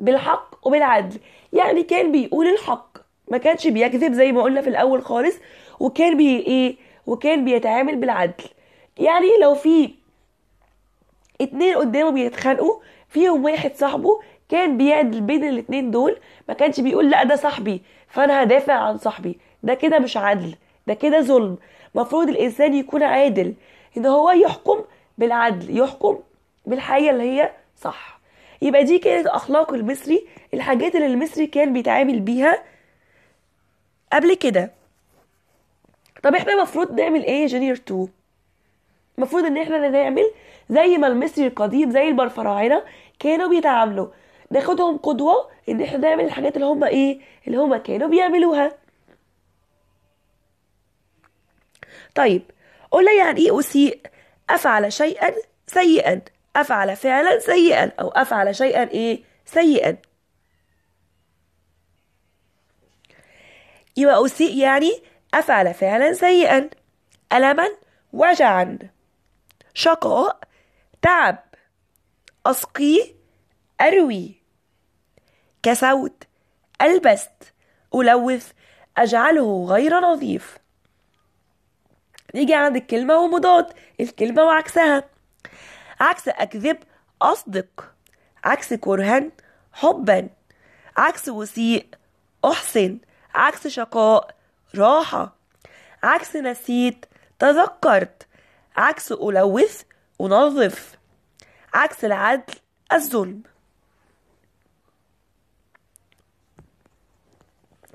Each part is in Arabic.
بالحق وبالعدل يعني كان بيقول الحق ما كانش بيكذب زي ما قلنا في الاول خالص وكان بي ايه وكان بيتعامل بالعدل يعني لو في اتنين قدامه بيتخانقوا فيهم واحد صاحبه كان بيعدل بين الاتنين دول ما كانش بيقول لا ده صاحبي فانا هدافع عن صاحبي ده كده مش عدل ده كده ظلم مفروض الانسان يكون عادل ان هو يحكم بالعدل يحكم بالحاجه اللي هي صح يبقى دي كانت اخلاق المصري الحاجات اللي المصري كان بيتعامل بيها قبل كده طب احنا المفروض نعمل ايه جينير جونيور 2 المفروض ان احنا نعمل زي ما المصري القديم زي البرفراعنه كانوا بيتعاملوا ناخدهم قدوه ان احنا نعمل الحاجات اللي هم ايه اللي هم كانوا بيعملوها طيب قول لي يعني ايه اسيء افعل شيئا سيئا أفعل فعلا سيئا أو أفعل شيئا إيه سيئا يبقى أسيء يعني أفعل فعلا سيئا ألما وجعا شقاء تعب أسقي أروي كسوت ألبست ألوث أجعله غير نظيف نيجي عند الكلمة ومضاد الكلمة وعكسها عكس أكذب أصدق عكس كرها حبا عكس وسيء أحسن عكس شقاء راحة عكس نسيت تذكرت عكس ألوث أنظف عكس العدل الظلم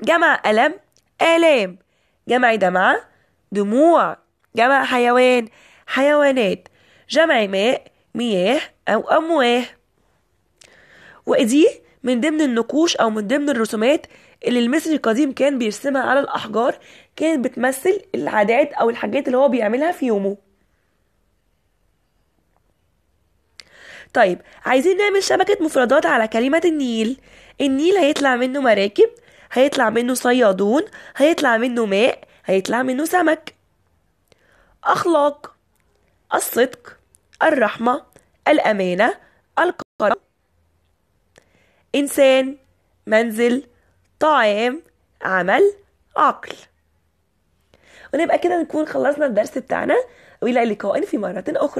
جمع ألم آلام جمع دمعة دموع جمع حيوان حيوانات جمع ماء مياه أو أمواه ودي من ضمن النقوش أو من ضمن الرسومات اللي المصري القديم كان بيرسمها على الأحجار كانت بتمثل العادات أو الحاجات اللي هو بيعملها في يومه طيب عايزين نعمل شبكة مفردات على كلمة النيل النيل هيطلع منه مراكب هيطلع منه صيادون هيطلع منه ماء هيطلع منه سمك أخلاق الصدق الرحمة الأمانة القرار إنسان منزل طعام عمل عقل ونبقى كده نكون خلصنا الدرس بتاعنا وإلى لقاء في مرة أخرى